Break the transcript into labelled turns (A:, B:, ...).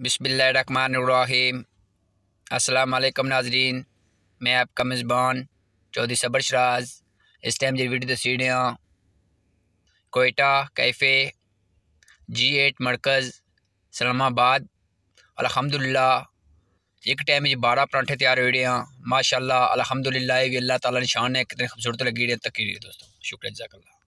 A: बिसमिल्लाम असलकम नाजरीन मैं आपका मेज़बान चौधरी सबर शराज इस टाइम जी वीडियो हाँ कोयटा कैफ़े जी एट मरकज़ इस्लामाबाद अलहमदुल्ला एक टाइम जी बारह परांठे तैयार रहे हैं माशाला अलहमदिल्ला अल्लाह ताला निशान है कितने खूबसूरत लगी रही तकरीर दोस्तों
B: शुक्रिया जजाकल्ला